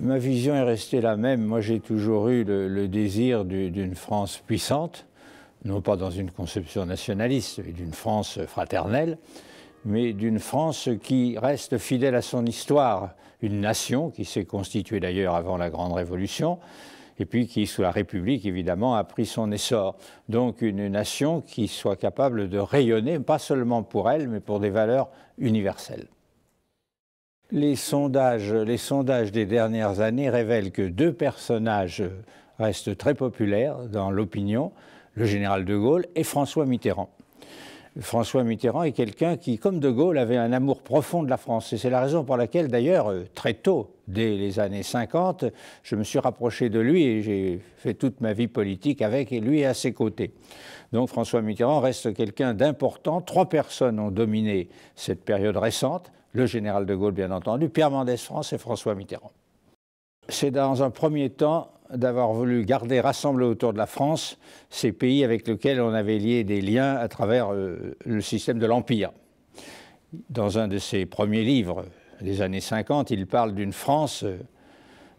Ma vision est restée la même. Moi, j'ai toujours eu le, désir d'une France puissante, non pas dans une conception nationaliste, mais d'une France fraternelle, mais d'une France qui reste fidèle à son histoire, une nation qui s'est constituée d'ailleurs avant la Grande Révolution, et puis qui, sous la République, évidemment, a pris son essor. Donc une nation qui soit capable de rayonner, pas seulement pour elle, mais pour des valeurs universelles les sondages, les sondages des dernières années révèlent que deux personnages restent très populaires dans l'opinion, le général de Gaulle et François Mitterrand. François Mitterrand est quelqu'un qui, comme De Gaulle, avait un amour profond de la France. Et c'est la raison pour laquelle, d'ailleurs, euh, très tôt, dès les années 50, je me suis rapproché de lui et j'ai fait toute ma vie politique avec et lui à ses côtés. Donc François Mitterrand reste quelqu'un d'important. Trois personnes ont dominé cette période récente. Le général de Gaulle, bien entendu, Pierre Mendès France et François Mitterrand. C'est dans un premier temps d'avoir voulu garder rassemblés autour de la France ces pays avec lesquels on avait lié des liens à travers euh, le système de l'Empire. Dans un de ses premiers livres des années 50, il parle d'une France euh,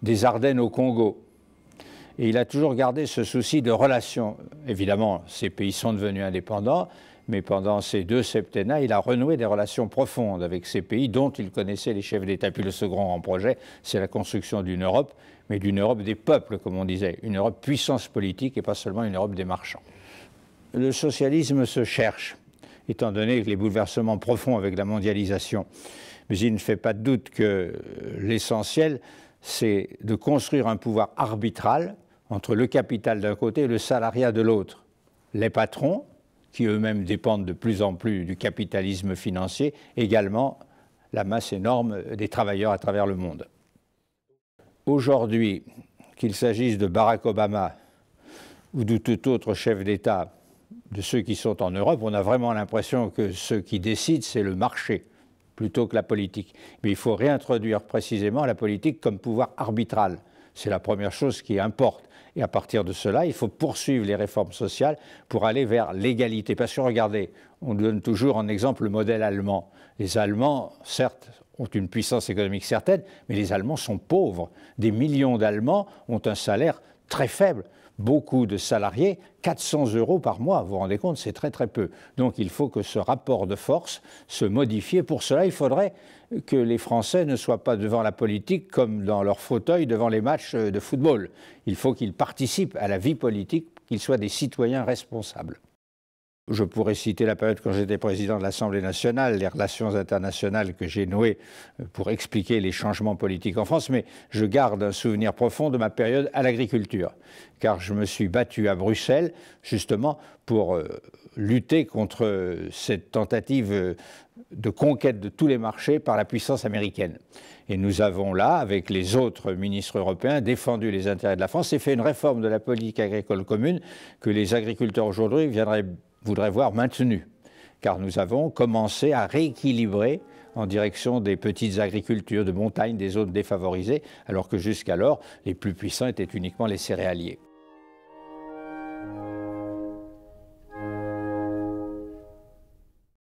des Ardennes au Congo. Et il a toujours gardé ce souci de relation. Évidemment, ces pays sont devenus indépendants, mais pendant ces deux septennats, il a renoué des relations profondes avec ces pays dont il connaissait les chefs d'État. Puis le second grand projet, c'est la construction d'une Europe, mais d'une Europe des peuples, comme on disait, une Europe puissance politique et pas seulement une Europe des marchands. Le socialisme se cherche, étant donné les bouleversements profonds avec la mondialisation. Mais il ne fait pas de doute que euh, l'essentiel, c'est de construire un pouvoir arbitral entre le capital d'un côté et le salariat de l'autre. Les patrons, qui eux-mêmes dépendent de plus en plus du capitalisme financier, également la masse énorme des travailleurs à travers le monde. Aujourd'hui, qu'il s'agisse de Barack Obama ou de tout autre chef d'État, de ceux qui sont en Europe, on a vraiment l'impression que ce qui décide, c'est le marché plutôt que la politique. Mais il faut réintroduire précisément la politique comme pouvoir arbitral. C'est la première chose qui importe. Et à partir de cela, il faut poursuivre les réformes sociales pour aller vers l'égalité. Parce que regardez, on donne toujours en exemple le modèle allemand. Les Allemands, certes, ont une puissance économique certaine, mais les Allemands sont pauvres. Des millions d'Allemands ont un salaire très faible beaucoup de salariés, 400 euros par mois. Vous vous rendez compte, c'est très très peu. Donc il faut que ce rapport de force se modifie. Pour cela, il faudrait que les Français ne soient pas devant la politique comme dans leur fauteuil devant les matchs euh, de football. Il faut qu'ils participent à la vie politique, qu'ils soient des citoyens responsables. Je pourrais citer la période quand j'étais président de l'Assemblée nationale, les relations internationales que j'ai nouées euh, pour expliquer les changements politiques en France, mais je garde un souvenir profond de ma période à l'agriculture, car je me suis battu à Bruxelles justement pour euh, lutter contre euh, cette tentative de conquête de tous les marchés par la puissance américaine. Et nous avons là, avec les autres ministres européens, défendu les intérêts de la France et fait une réforme de la politique agricole commune que les agriculteurs aujourd'hui viendraient voudrait voir maintenu, car nous avons commencé à rééquilibrer en direction des petites agricultures de montagne, des zones défavorisées, alors que jusqu'alors, les plus puissants étaient uniquement les céréaliers.